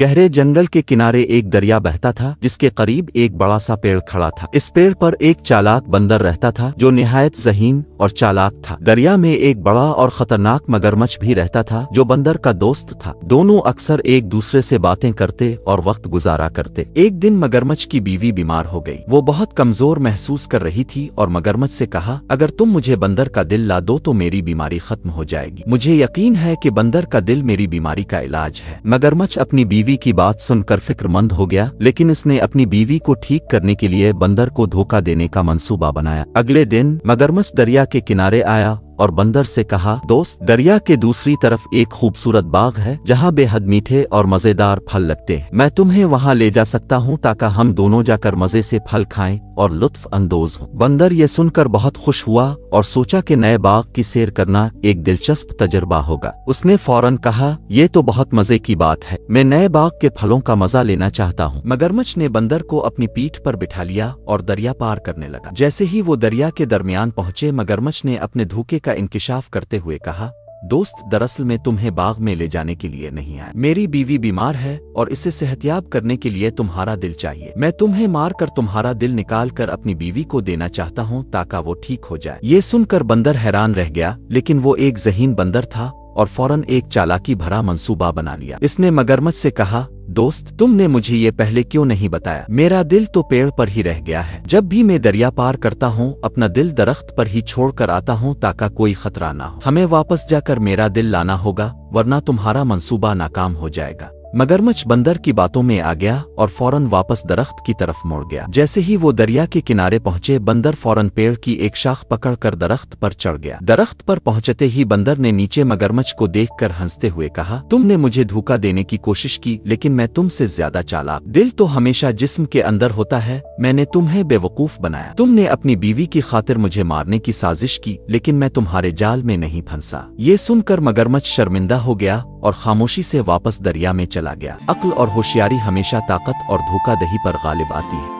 गहरे जंगल के किनारे एक दरिया बहता था जिसके करीब एक बड़ा सा पेड़ खड़ा था इस पेड़ पर एक चालाक बंदर रहता था जो निहायत जहीन और चालाक था दरिया में एक बड़ा और खतरनाक मगरमच्छ भी रहता था जो बंदर का दोस्त था दोनों अक्सर एक दूसरे से बातें करते और वक्त गुजारा करते एक दिन मगरमच्छ की बीवी बीमार हो गई वो बहुत कमजोर महसूस कर रही थी और मगरमच्छ से कहा अगर तुम मुझे बंदर का दिल ला दो तो मेरी बीमारी खत्म हो जाएगी मुझे यकीन है कि बंदर का दिल मेरी बीमारी का इलाज है मगरमच्छ अपनी बीवी बीवी की बात सुनकर फिक्रमंद हो गया लेकिन इसने अपनी बीवी को ठीक करने के लिए बंदर को धोखा देने का मंसूबा बनाया अगले दिन मगरमच्छ दरिया के किनारे आया और बंदर से कहा दोस्त दरिया के दूसरी तरफ एक खूबसूरत बाग है जहाँ बेहद मीठे और मजेदार फल लगते हैं मैं तुम्हें वहाँ ले जा सकता हूँ ताकि हम दोनों जाकर मजे से फल खाएं और लुत्फ अंदोज बंदर ये सुनकर बहुत खुश हुआ और सोचा कि नए बाग की सैर करना एक दिलचस्प तजर्बा होगा उसने फौरन कहा ये तो बहुत मजे की बात है मैं नए बाग के फलों का मजा लेना चाहता हूँ मगरमच्छ ने बंदर को अपनी पीठ पर बिठा लिया और दरिया पार करने लगा जैसे ही वो दरिया के दरमियान पहुँचे मगरमच्छ ने अपने धोखे का इंकशाफ करते हुए कहा दोस्त दरअसल में तुम्हें बाग में ले जाने के लिए नहीं आया मेरी बीवी बीमार है और इसे सेहतियाब करने के लिए तुम्हारा दिल चाहिए मैं तुम्हें मार कर तुम्हारा दिल निकाल कर अपनी बीवी को देना चाहता हूँ ताकि वो ठीक हो जाए ये सुनकर बंदर हैरान रह गया लेकिन वो एक जहीन बंदर था और फौरन एक चालाकी भरा मंसूबा बना लिया इसने मगरमच से कहा दोस्त तुमने मुझे ये पहले क्यों नहीं बताया मेरा दिल तो पेड़ पर ही रह गया है जब भी मैं दरिया पार करता हूँ अपना दिल दरख्त पर ही छोड़ कर आता हूँ ताका कोई खतरा ना हो हमें वापस जाकर मेरा दिल लाना होगा वरना तुम्हारा मंसूबा नाकाम हो जाएगा मगरमच्छ बंदर की बातों में आ गया और फौरन वापस दरख्त की तरफ मुड़ गया जैसे ही वो दरिया के किनारे पहुंचे बंदर फौरन पेड़ की एक शाख पकड़कर दरख्त पर चढ़ गया दरख्त पर पहुंचते ही बंदर ने नीचे मगरमच्छ को देखकर हंसते हुए कहा तुमने मुझे धोखा देने की कोशिश की लेकिन मैं तुमसे ज्यादा चालाक दिल तो हमेशा जिस्म के अंदर होता है मैंने तुम्हें बेवकूफ बनाया तुमने अपनी बीवी की खातिर मुझे मारने की साजिश की लेकिन मैं तुम्हारे जाल में नहीं फंसा ये सुनकर मगरमच्छ शर्मिंदा हो गया और खामोशी से वापस दरिया में चला गया अक्ल और होशियारी हमेशा ताकत और धोखा दही पर गालिब आती है